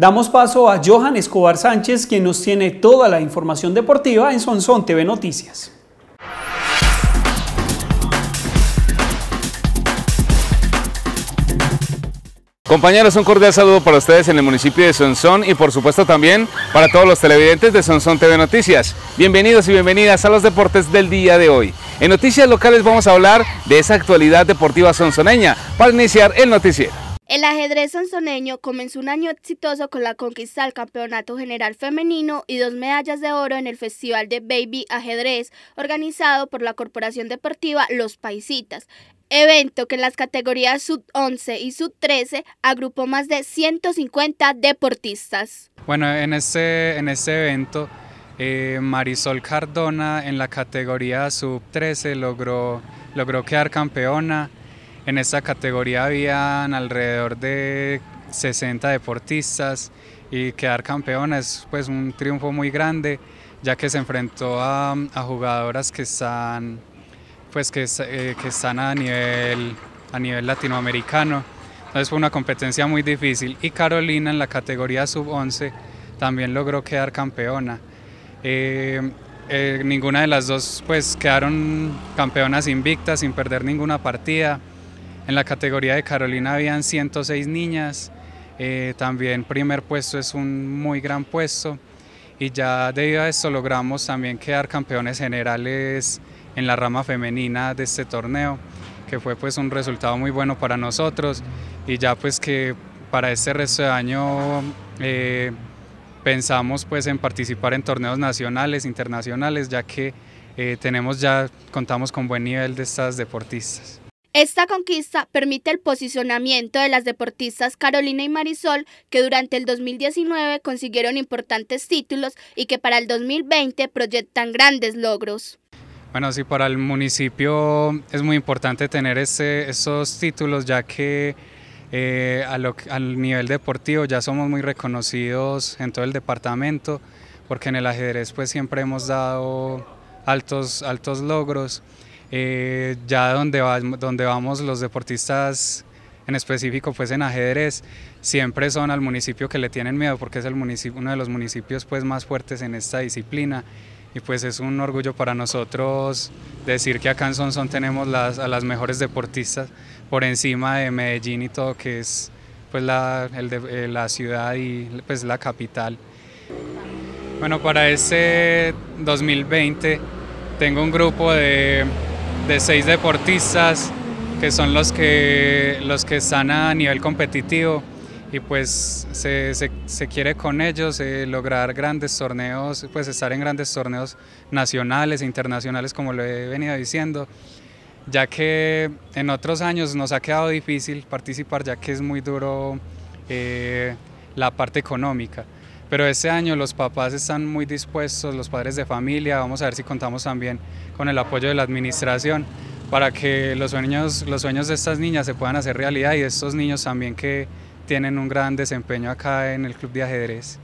Damos paso a Johan Escobar Sánchez, quien nos tiene toda la información deportiva en Sonsón TV Noticias. Compañeros, un cordial saludo para ustedes en el municipio de Sonsón y por supuesto también para todos los televidentes de Sonsón TV Noticias. Bienvenidos y bienvenidas a los deportes del día de hoy. En Noticias Locales vamos a hablar de esa actualidad deportiva sonsoneña para iniciar el noticiero. El ajedrez sanzoneño comenzó un año exitoso con la conquista del Campeonato General Femenino y dos medallas de oro en el Festival de Baby Ajedrez, organizado por la Corporación Deportiva Los Paisitas, evento que en las categorías sub-11 y sub-13 agrupó más de 150 deportistas. Bueno, en este, en este evento eh, Marisol Cardona en la categoría sub-13 logró, logró quedar campeona en esta categoría habían alrededor de 60 deportistas y quedar campeona es pues un triunfo muy grande ya que se enfrentó a, jugadoras que están pues eh, que, están a nivel a nivel latinoamericano entonces fue una competencia muy difícil y Carolina en la categoría sub 11 también logró quedar campeona eh, eh, ninguna de las dos pues quedaron campeonas invictas sin perder ninguna partida en la categoría de Carolina habían 106 niñas, eh, también primer puesto es un muy gran puesto y ya debido a esto logramos también quedar campeones generales en la rama femenina de este torneo, que fue pues un resultado muy bueno para nosotros y ya pues que para este resto de año eh, pensamos pues en participar en torneos nacionales, internacionales, ya que eh, tenemos ya, contamos con buen nivel de estas deportistas. Esta conquista permite el posicionamiento de las deportistas Carolina y Marisol, que durante el 2019 consiguieron importantes títulos y que para el 2020 proyectan grandes logros. Bueno, sí, para el municipio es muy importante tener ese, esos títulos, ya que eh, a al nivel deportivo ya somos muy reconocidos en todo el departamento, porque en el ajedrez pues siempre hemos dado altos, altos logros eh, ya donde, donde vamos los deportistas en específico pues en ajedrez siempre son al municipio que le tienen miedo porque es el municipio, uno de los municipios pues más fuertes en esta disciplina y pues es un orgullo para nosotros decir que acá en sonson tenemos las, a las mejores deportistas por encima de Medellín y todo que es pues la, el, eh, la ciudad y pues la capital. Bueno, para este 2020 tengo un grupo de de seis deportistas que son los que, los que están a nivel competitivo y pues se, se, quiere con ellos eh, lograr grandes torneos, pues estar en grandes torneos nacionales e internacionales como lo he venido diciendo, ya que en otros años nos ha quedado difícil participar ya que es muy duro eh, la parte económica pero este año los papás están muy dispuestos, los padres de familia, vamos a ver si contamos también con el apoyo de la administración para que los sueños, los sueños de estas niñas se puedan hacer realidad y de estos niños también que tienen un gran desempeño acá en el club de ajedrez.